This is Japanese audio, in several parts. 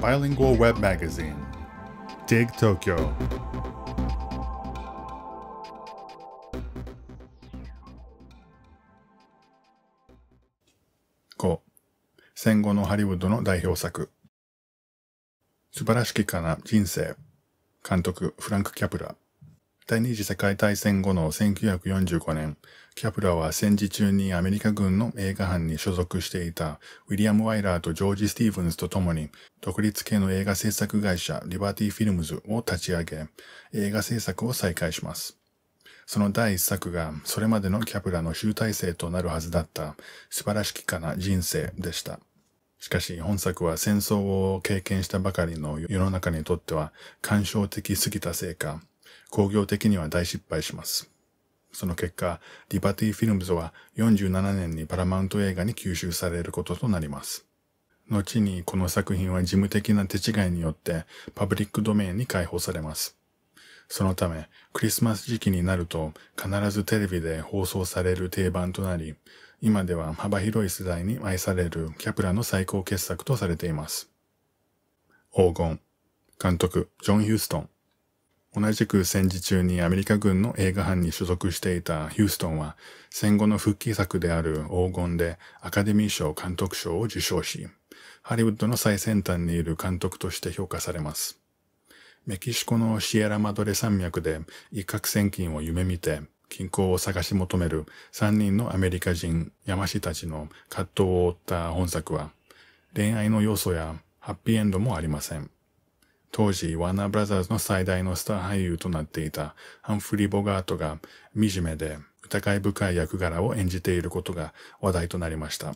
bilingual web magazine, Dig Tokyo. Go. 戦後のハリウッドの代表作。素晴らしきかな人生。監督、フランク・キャプラ。第二次世界大戦後の1945年、キャプラは戦時中にアメリカ軍の映画班に所属していたウィリアム・ワイラーとジョージ・スティーブンスと共に独立系の映画制作会社リバティ・フィルムズを立ち上げ映画制作を再開します。その第一作がそれまでのキャプラの集大成となるはずだった素晴らしきかな人生でした。しかし本作は戦争を経験したばかりの世の中にとっては感傷的すぎたせいか工業的には大失敗します。その結果、リバティフィルムズは47年にパラマウント映画に吸収されることとなります。後にこの作品は事務的な手違いによってパブリックドメインに解放されます。そのため、クリスマス時期になると必ずテレビで放送される定番となり、今では幅広い世代に愛されるキャプラの最高傑作とされています。黄金。監督、ジョン・ヒューストン。同じく戦時中にアメリカ軍の映画班に所属していたヒューストンは戦後の復帰作である黄金でアカデミー賞監督賞を受賞し、ハリウッドの最先端にいる監督として評価されます。メキシコのシエラマドレ山脈で一攫千金を夢見て均衡を探し求める3人のアメリカ人山師たちの葛藤を追った本作は恋愛の要素やハッピーエンドもありません。当時、ワーナーブラザーズの最大のスター俳優となっていたハンフリー・ボガートが惨めで疑い深い役柄を演じていることが話題となりました。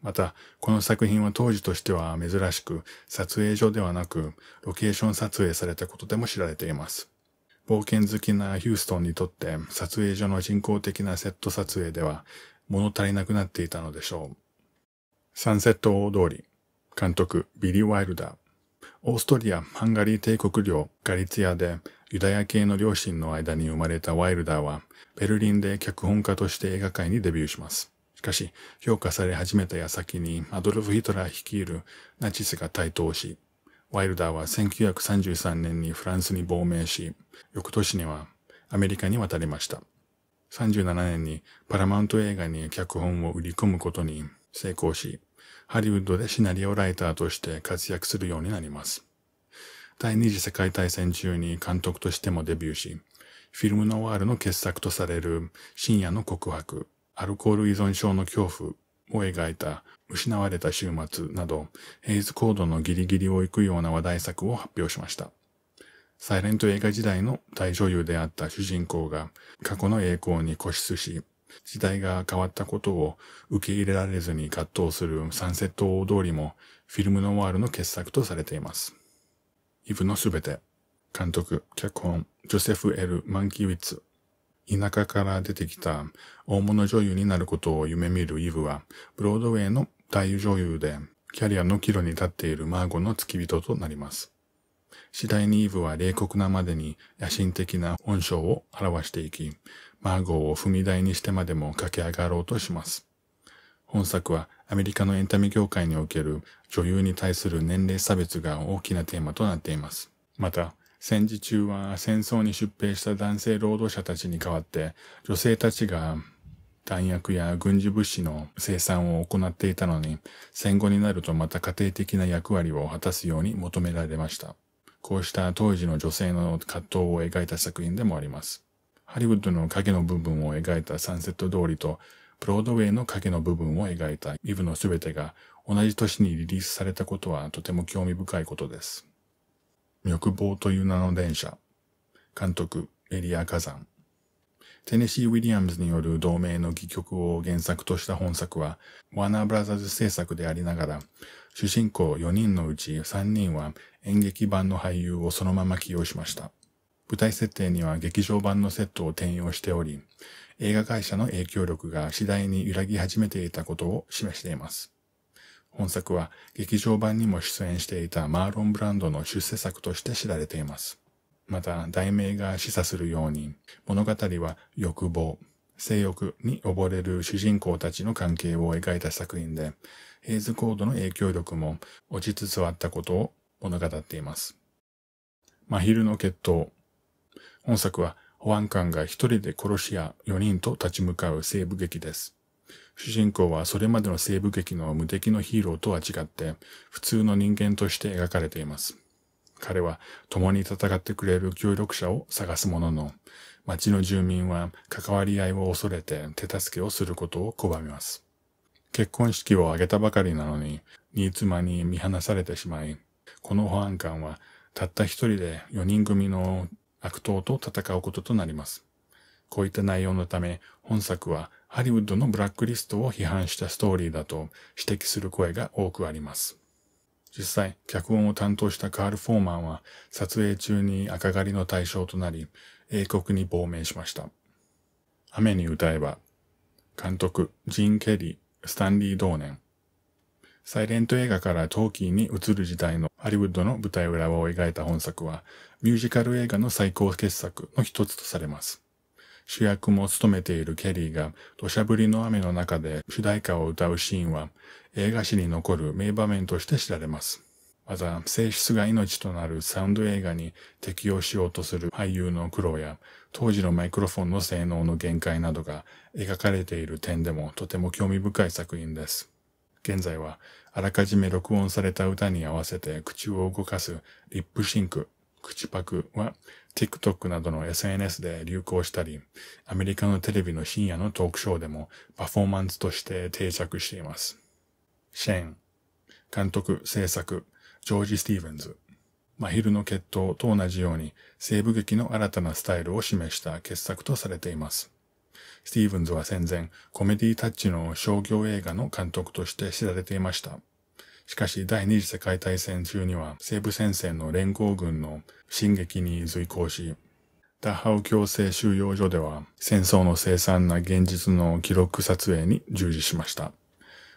また、この作品は当時としては珍しく、撮影所ではなく、ロケーション撮影されたことでも知られています。冒険好きなヒューストンにとって、撮影所の人工的なセット撮影では、物足りなくなっていたのでしょう。サンセット大通り、監督、ビリー・ワイルダー。オーストリア、ハンガリー帝国領ガリツィアでユダヤ系の両親の間に生まれたワイルダーは、ベルリンで脚本家として映画界にデビューします。しかし、評価され始めた矢先にアドルフ・ヒトラー率いるナチスが台頭し、ワイルダーは1933年にフランスに亡命し、翌年にはアメリカに渡りました。37年にパラマウント映画に脚本を売り込むことに成功し、ハリウッドでシナリオライターとして活躍するようになります。第二次世界大戦中に監督としてもデビューし、フィルムノワールの傑作とされる深夜の告白、アルコール依存症の恐怖を描いた失われた週末など、ヘイズコードのギリギリを行くような話題作を発表しました。サイレント映画時代の大女優であった主人公が過去の栄光に固執し、時代が変わったことを受け入れられずに葛藤するサンセット大通りもフィルムノワールの傑作とされています。イブのすべて、監督、脚本、ジョセフ・エル・マンキウィッツ。田舎から出てきた大物女優になることを夢見るイブは、ブロードウェイの大女優で、キャリアの岐路に立っているマーゴの付き人となります。次第にイブは冷酷なまでに野心的な本性を表していき、マーゴーを踏み台にしてまでも駆け上がろうとします。本作はアメリカのエンタメ業界における女優に対する年齢差別が大きなテーマとなっています。また、戦時中は戦争に出兵した男性労働者たちに代わって女性たちが弾薬や軍事物資の生産を行っていたのに戦後になるとまた家庭的な役割を果たすように求められました。こうした当時の女性の葛藤を描いた作品でもあります。ハリウッドの影の部分を描いたサンセット通りと、ブロードウェイの影の部分を描いたイブのすべてが同じ年にリリースされたことはとても興味深いことです。欲望という名の電車。監督、エリア・火山。テネシー・ウィリアムズによる同名の戯曲を原作とした本作は、ワーナーブラザーズ制作でありながら、主人公4人のうち3人は演劇版の俳優をそのまま起用しました。舞台設定には劇場版のセットを転用しており、映画会社の影響力が次第に揺らぎ始めていたことを示しています。本作は劇場版にも出演していたマーロン・ブランドの出世作として知られています。また、題名が示唆するように、物語は欲望、性欲に溺れる主人公たちの関係を描いた作品で、ヘイズコードの影響力も落ちつつあったことを物語っています。真昼の決闘、本作は保安官が一人で殺し屋4人と立ち向かう西部劇です。主人公はそれまでの西部劇の無敵のヒーローとは違って、普通の人間として描かれています。彼は共に戦ってくれる協力者を探すものの、町の住民は関わり合いを恐れて手助けをすることを拒みます。結婚式を挙げたばかりなのに、新妻に見放されてしまい、この保安官はたった一人で4人組の悪党と戦うこととなります。こういった内容のため、本作はハリウッドのブラックリストを批判したストーリーだと指摘する声が多くあります。実際、脚本を担当したカール・フォーマンは撮影中に赤狩りの対象となり、英国に亡命しました。雨に歌えば、監督、ジーン・ケリー、スタンリー同年、サイレント映画からトーキーに移る時代のハリウッドの舞台裏を描いた本作は、ミュージカル映画の最高傑作の一つとされます。主役も務めているケリーが土砂降りの雨の中で主題歌を歌うシーンは映画史に残る名場面として知られます。また、性質が命となるサウンド映画に適用しようとする俳優の苦労や、当時のマイクロフォンの性能の限界などが描かれている点でもとても興味深い作品です。現在はあらかじめ録音された歌に合わせて口を動かすリップシンク、口パクは TikTok などの SNS で流行したり、アメリカのテレビの深夜のトークショーでもパフォーマンスとして定着しています。シェーン、監督、制作、ジョージ・スティーブンズ。真昼の決闘と同じように西部劇の新たなスタイルを示した傑作とされています。スティーブンズは戦前、コメディタッチの商業映画の監督として知られていました。しかし第二次世界大戦中には西部戦線の連合軍の進撃に随行し、ダハウ強制収容所では戦争の凄惨な現実の記録撮影に従事しました。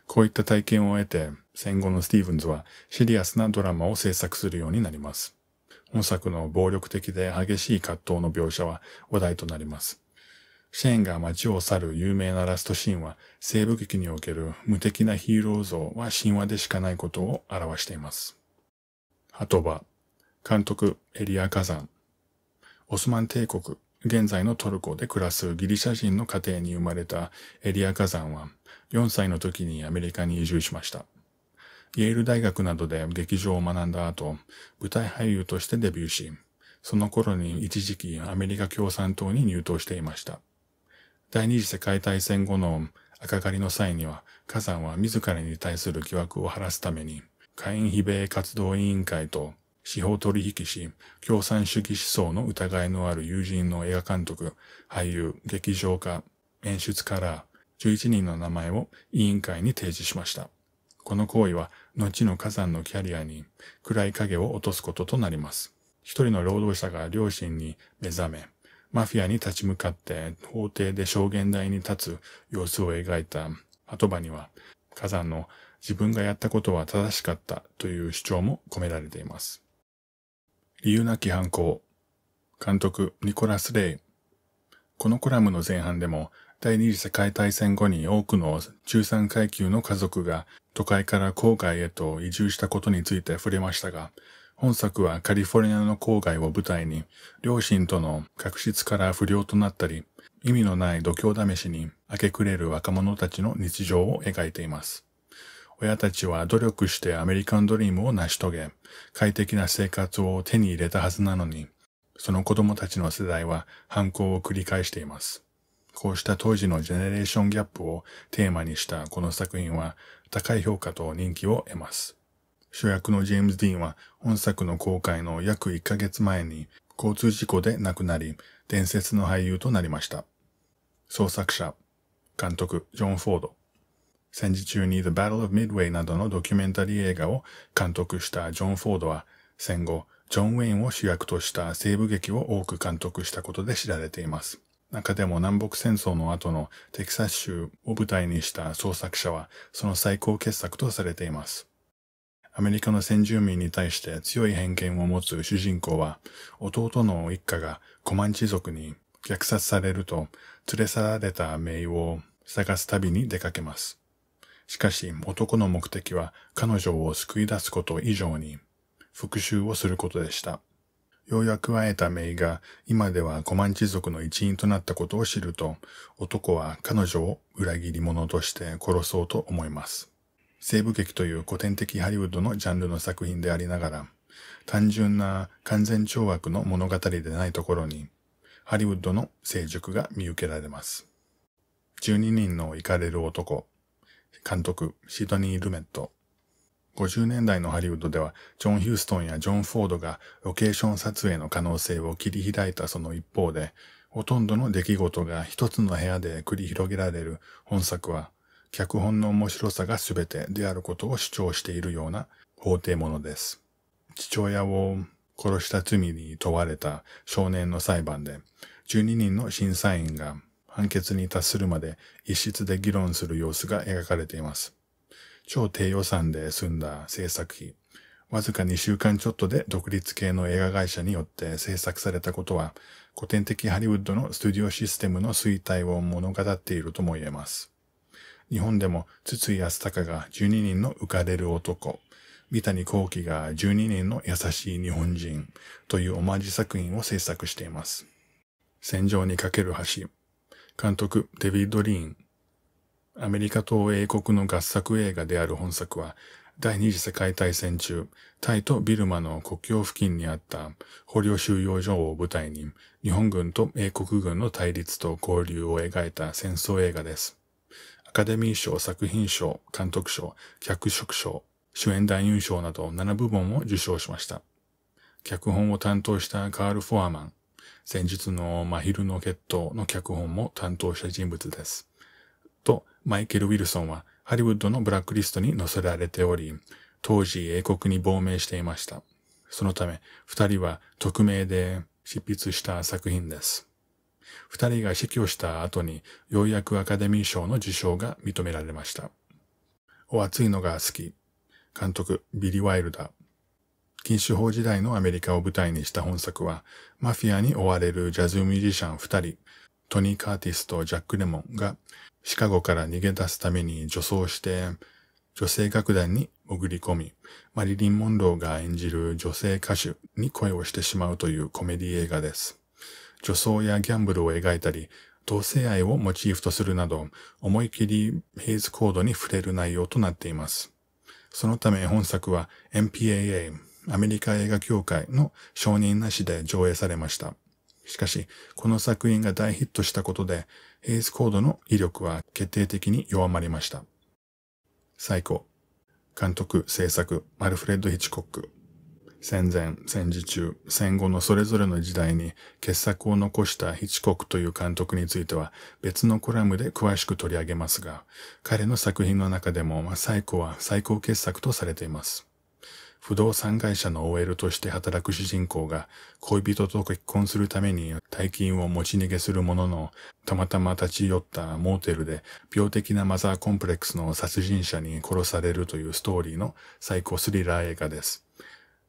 こういった体験を得て戦後のスティーブンズはシリアスなドラマを制作するようになります。本作の暴力的で激しい葛藤の描写は話題となります。シェーンが街を去る有名なラストシーンは、西部劇における無敵なヒーロー像は神話でしかないことを表しています。ハトバ、監督エリア・火山、オスマン帝国、現在のトルコで暮らすギリシャ人の家庭に生まれたエリア・火山は、4歳の時にアメリカに移住しました。イェール大学などで劇場を学んだ後、舞台俳優としてデビューし、その頃に一時期アメリカ共産党に入党していました。第二次世界大戦後の赤狩りの際には、火山は自らに対する疑惑を晴らすために、会員非米活動委員会と司法取引し、共産主義思想の疑いのある友人の映画監督、俳優、劇場家、演出家ら11人の名前を委員会に提示しました。この行為は、後の火山のキャリアに暗い影を落とすこととなります。一人の労働者が両親に目覚め、マフィアに立ち向かって法廷で証言台に立つ様子を描いた後場には、火山の自分がやったことは正しかったという主張も込められています。理由なき犯行。監督、ニコラス・レイ。このコラムの前半でも、第二次世界大戦後に多くの中産階級の家族が都会から郊外へと移住したことについて触れましたが、本作はカリフォルニアの郊外を舞台に、両親との確執から不良となったり、意味のない度胸試しに明け暮れる若者たちの日常を描いています。親たちは努力してアメリカンドリームを成し遂げ、快適な生活を手に入れたはずなのに、その子供たちの世代は反抗を繰り返しています。こうした当時のジェネレーションギャップをテーマにしたこの作品は高い評価と人気を得ます。主役のジェームズ・ディーンは本作の公開の約1ヶ月前に交通事故で亡くなり、伝説の俳優となりました。創作者、監督、ジョン・フォード。戦時中に The Battle of Midway などのドキュメンタリー映画を監督したジョン・フォードは、戦後、ジョン・ウェインを主役とした西部劇を多く監督したことで知られています。中でも南北戦争の後のテキサス州を舞台にした創作者は、その最高傑作とされています。アメリカの先住民に対して強い偏見を持つ主人公は、弟の一家がコマンチ族に虐殺されると、連れ去られた名を探す旅に出かけます。しかし、男の目的は彼女を救い出すこと以上に、復讐をすることでした。ようやく会えたメイが今ではコマンチ族の一員となったことを知ると、男は彼女を裏切り者として殺そうと思います。西部劇という古典的ハリウッドのジャンルの作品でありながら、単純な完全懲悪の物語でないところに、ハリウッドの成熟が見受けられます。12人のイカれる男、監督シドニー・ルメット。50年代のハリウッドでは、ジョン・ヒューストンやジョン・フォードがロケーション撮影の可能性を切り開いたその一方で、ほとんどの出来事が一つの部屋で繰り広げられる本作は、脚本の面白さが全てであることを主張しているような法廷ものです。父親を殺した罪に問われた少年の裁判で、12人の審査員が判決に達するまで一室で議論する様子が描かれています。超低予算で済んだ制作費。わずか2週間ちょっとで独立系の映画会社によって制作されたことは、古典的ハリウッドのスタジオシステムの衰退を物語っているとも言えます。日本でも筒井康隆が12人の浮かれる男、三谷幸喜が12人の優しい日本人というオマージ作品を制作しています。戦場にかける橋。監督デビッド・リーン。アメリカと英国の合作映画である本作は、第二次世界大戦中、タイとビルマの国境付近にあった捕虜収容所を舞台に、日本軍と英国軍の対立と交流を描いた戦争映画です。アカデミー賞、作品賞、監督賞、脚色賞、主演男優賞など7部門を受賞しました。脚本を担当したカール・フォアマン、先日の真昼の決闘の脚本も担当した人物です。と、マイケル・ウィルソンはハリウッドのブラックリストに載せられており、当時英国に亡命していました。そのため、二人は匿名で執筆した作品です。二人が死去した後に、ようやくアカデミー賞の受賞が認められました。お熱いのが好き。監督、ビリー・ワイルダー。禁酒法時代のアメリカを舞台にした本作は、マフィアに追われるジャズミュージシャン二人、トニー・カーティスとジャック・レモンが、シカゴから逃げ出すために女装して、女性楽団に潜り込み、マリリン・モンローが演じる女性歌手に恋をしてしまうというコメディ映画です。女装やギャンブルを描いたり、同性愛をモチーフとするなど、思い切りヘイズコードに触れる内容となっています。そのため本作は MPAA、アメリカ映画協会の承認なしで上映されました。しかし、この作品が大ヒットしたことで、ヘイズコードの威力は決定的に弱まりました。最高。監督、制作、マルフレッド・ヒッチコック。戦前、戦時中、戦後のそれぞれの時代に傑作を残した一国という監督については別のコラムで詳しく取り上げますが、彼の作品の中でも最古は最高傑作とされています。不動産会社の OL として働く主人公が恋人と結婚するために大金を持ち逃げするものの、たまたま立ち寄ったモーテルで病的なマザーコンプレックスの殺人者に殺されるというストーリーの最高スリラー映画です。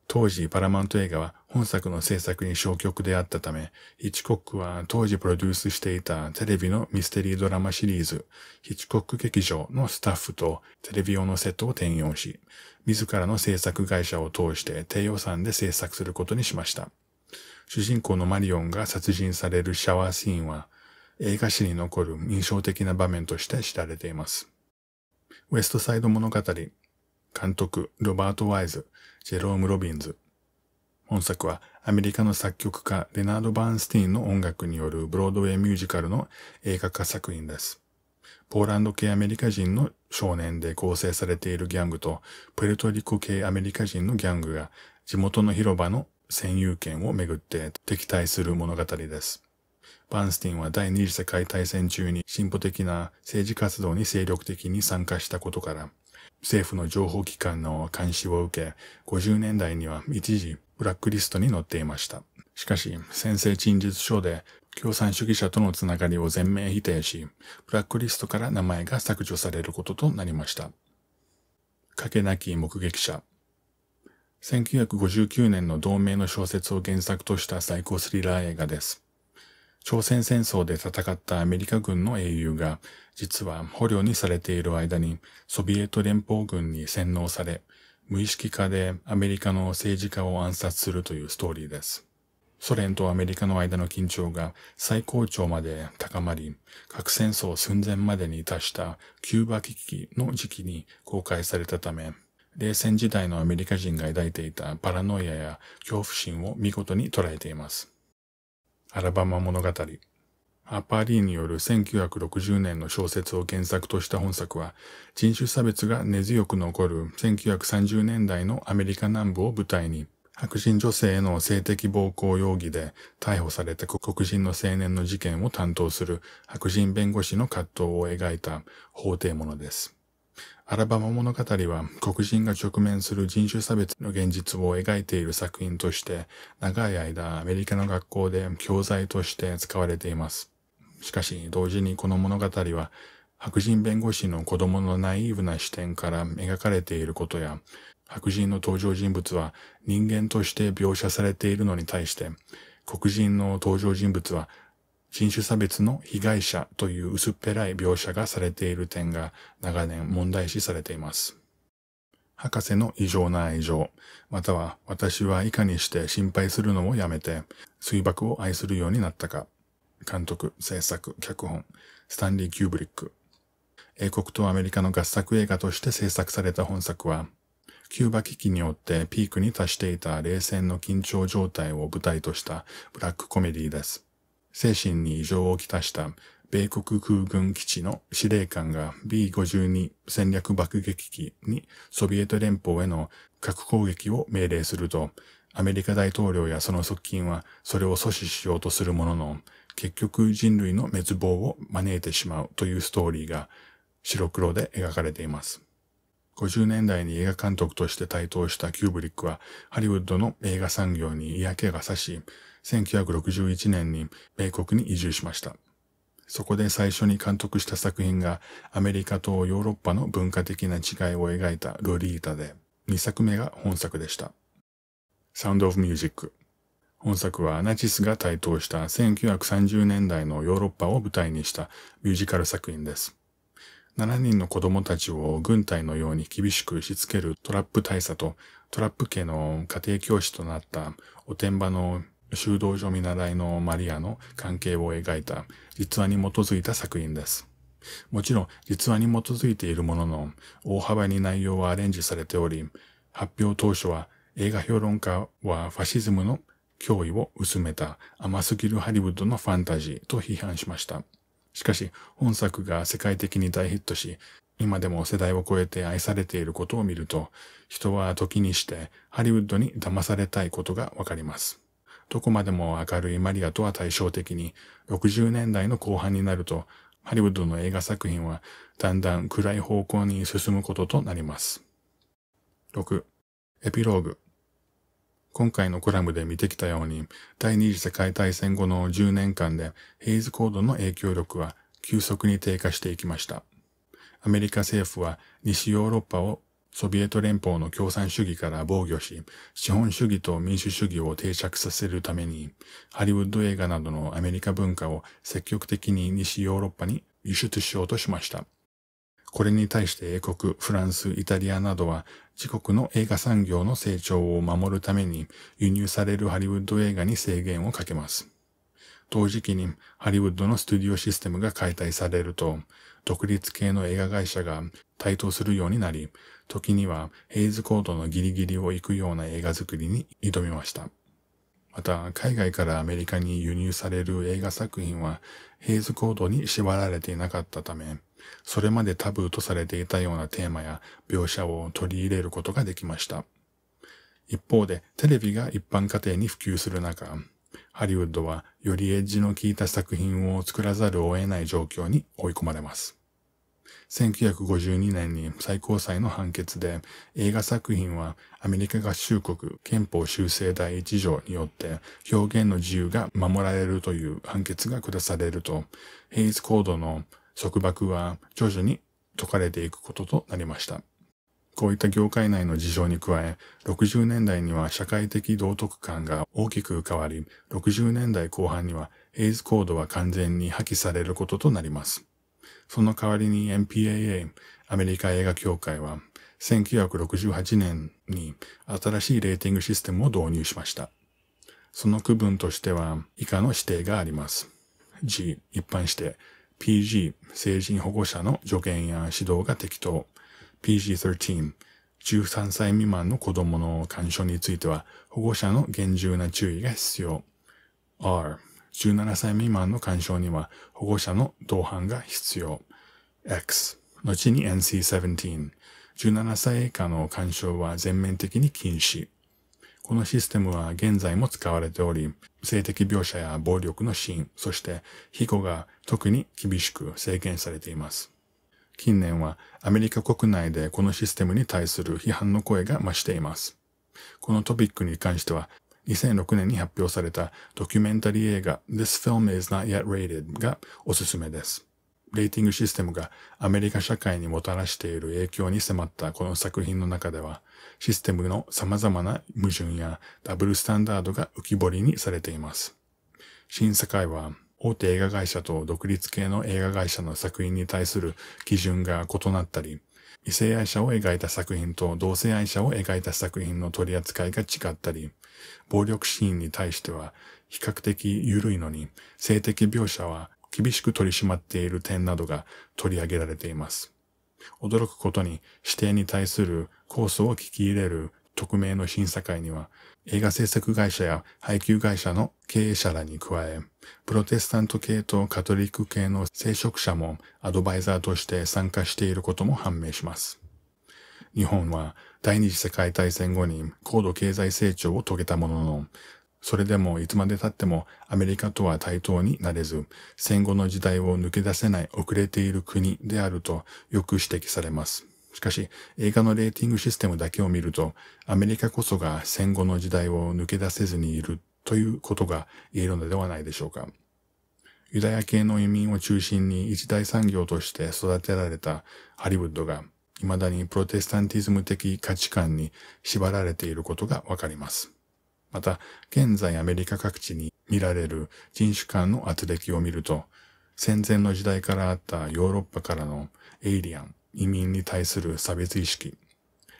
当時パラマント映画は本作の制作に消極であったため、ヒッチコックは当時プロデュースしていたテレビのミステリードラマシリーズ、ヒッチコック劇場のスタッフとテレビ用のセットを転用し、自らの制作会社を通して低予算で制作することにしました。主人公のマリオンが殺人されるシャワーシーンは、映画史に残る印象的な場面として知られています。ウエストサイド物語、監督、ロバート・ワイズ、ジェローム・ロビンズ。本作はアメリカの作曲家レナード・バーンスティーンの音楽によるブロードウェイミュージカルの映画化作品です。ポーランド系アメリカ人の少年で構成されているギャングと、プエルトリコ系アメリカ人のギャングが地元の広場の占有権をめぐって敵対する物語です。バンスティンは第二次世界大戦中に進歩的な政治活動に精力的に参加したことから、政府の情報機関の監視を受け、50年代には一時ブラックリストに載っていました。しかし、先制陳述書で共産主義者とのつながりを全面否定し、ブラックリストから名前が削除されることとなりました。かけなき目撃者。1959年の同盟の小説を原作とした最高スリラー映画です。朝鮮戦争で戦ったアメリカ軍の英雄が、実は捕虜にされている間にソビエト連邦軍に洗脳され、無意識化でアメリカの政治家を暗殺するというストーリーです。ソ連とアメリカの間の緊張が最高潮まで高まり、核戦争寸前までに達したキューバ危機の時期に公開されたため、冷戦時代のアメリカ人が抱いていたパラノイアや恐怖心を見事に捉えています。アラバマ物語。アパーリーによる1960年の小説を原作とした本作は、人種差別が根強く残る1930年代のアメリカ南部を舞台に、白人女性への性的暴行容疑で逮捕された黒人の青年の事件を担当する白人弁護士の葛藤を描いた法廷ものです。アラバマ物語は黒人が直面する人種差別の現実を描いている作品として長い間アメリカの学校で教材として使われています。しかし同時にこの物語は白人弁護士の子供のナイーブな視点から描かれていることや白人の登場人物は人間として描写されているのに対して黒人の登場人物は人種差別の被害者という薄っぺらい描写がされている点が長年問題視されています。博士の異常な愛情、または私はいかにして心配するのをやめて、水爆を愛するようになったか。監督、制作、脚本、スタンリー・キューブリック。英国とアメリカの合作映画として制作された本作は、キューバ危機によってピークに達していた冷戦の緊張状態を舞台としたブラックコメディです。精神に異常をきたした米国空軍基地の司令官が B52 戦略爆撃機にソビエト連邦への核攻撃を命令すると、アメリカ大統領やその側近はそれを阻止しようとするものの、結局人類の滅亡を招いてしまうというストーリーが白黒で描かれています。50年代に映画監督として台頭したキューブリックは、ハリウッドの映画産業に嫌気がさし、1961年に米国に移住しました。そこで最初に監督した作品がアメリカとヨーロッパの文化的な違いを描いたロリータで、2作目が本作でした。サウンド・オブ・ミュージック。本作はナチスが台頭した1930年代のヨーロッパを舞台にしたミュージカル作品です。7人の子供たちを軍隊のように厳しくしつけるトラップ大佐とトラップ家の家庭教師となったおてんばの修道女見習いのマリアの関係を描いた実話に基づいた作品です。もちろん実話に基づいているものの、大幅に内容はアレンジされており、発表当初は映画評論家はファシズムの脅威を薄めた甘すぎるハリウッドのファンタジーと批判しました。しかし、本作が世界的に大ヒットし、今でも世代を超えて愛されていることを見ると、人は時にしてハリウッドに騙されたいことがわかります。どこまでも明るいマリアとは対照的に、60年代の後半になると、ハリウッドの映画作品はだんだん暗い方向に進むこととなります。6. エピローグ今回のコラムで見てきたように、第二次世界大戦後の10年間でヘイズコードの影響力は急速に低下していきました。アメリカ政府は西ヨーロッパをソビエト連邦の共産主義から防御し、資本主義と民主主義を定着させるために、ハリウッド映画などのアメリカ文化を積極的に西ヨーロッパに輸出しようとしました。これに対して英国、フランス、イタリアなどは自国の映画産業の成長を守るために輸入されるハリウッド映画に制限をかけます。同時期にハリウッドのスタジディオシステムが解体されると、独立系の映画会社が台頭するようになり、時にはヘイズコードのギリギリを行くような映画作りに挑みました。また、海外からアメリカに輸入される映画作品は、ヘイズコードに縛られていなかったため、それまでタブーとされていたようなテーマや描写を取り入れることができました。一方で、テレビが一般家庭に普及する中、ハリウッドはよりエッジの効いた作品を作らざるを得ない状況に追い込まれます。1952年に最高裁の判決で映画作品はアメリカ合衆国憲法修正第1条によって表現の自由が守られるという判決が下されると、ヘイズコードの束縛は徐々に解かれていくこととなりました。こういった業界内の事情に加え、60年代には社会的道徳感が大きく変わり、60年代後半にはエイズコードは完全に破棄されることとなります。その代わりに MPAA、アメリカ映画協会は、1968年に新しいレーティングシステムを導入しました。その区分としては以下の指定があります。G、一般指定。PG、成人保護者の助言や指導が適当。PG13、13歳未満の子供の干渉については保護者の厳重な注意が必要。R、17歳未満の干渉には保護者の同伴が必要。X、後に NC17、17歳以下の干渉は全面的に禁止。このシステムは現在も使われており、性的描写や暴力のシーン、そして、被護が特に厳しく制限されています。近年はアメリカ国内でこのシステムに対する批判の声が増しています。このトピックに関しては、2006年に発表されたドキュメンタリー映画 This Film is Not Yet Rated がおすすめです。レーティングシステムがアメリカ社会にもたらしている影響に迫ったこの作品の中では、システムの様々な矛盾やダブルスタンダードが浮き彫りにされています。審査会は大手映画会社と独立系の映画会社の作品に対する基準が異なったり、異性愛者を描いた作品と同性愛者を描いた作品の取り扱いが違ったり、暴力シーンに対しては比較的緩いのに、性的描写は厳しく取り締まっている点などが取り上げられています。驚くことに指定に対する構想を聞き入れる匿名の審査会には、映画制作会社や配給会社の経営者らに加え、プロテスタント系とカトリック系の聖職者もアドバイザーとして参加していることも判明します。日本は第二次世界大戦後に高度経済成長を遂げたものの、それでもいつまで経ってもアメリカとは対等になれず、戦後の時代を抜け出せない遅れている国であるとよく指摘されます。しかし、映画のレーティングシステムだけを見ると、アメリカこそが戦後の時代を抜け出せずにいるということが言えるのではないでしょうか。ユダヤ系の移民を中心に一大産業として育てられたハリウッドが、未だにプロテスタンティズム的価値観に縛られていることがわかります。また、現在アメリカ各地に見られる人種間の圧力を見ると、戦前の時代からあったヨーロッパからのエイリアン、移民に対する差別意識、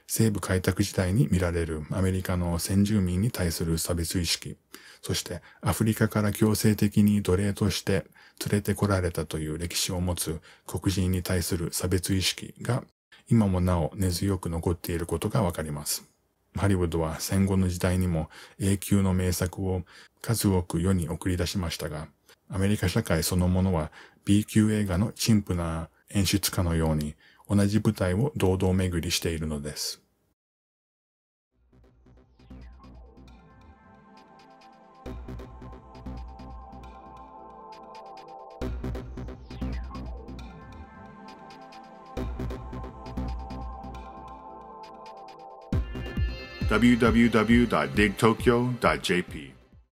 西部開拓時代に見られるアメリカの先住民に対する差別意識、そしてアフリカから強制的に奴隷として連れてこられたという歴史を持つ黒人に対する差別意識が今もなお根強く残っていることがわかります。ハリウッドは戦後の時代にも永久の名作を数多く世に送り出しましたが、アメリカ社会そのものは B 級映画の陳腐な演出家のように同じ舞台を堂々巡りしているのです。www.digtokyo.jp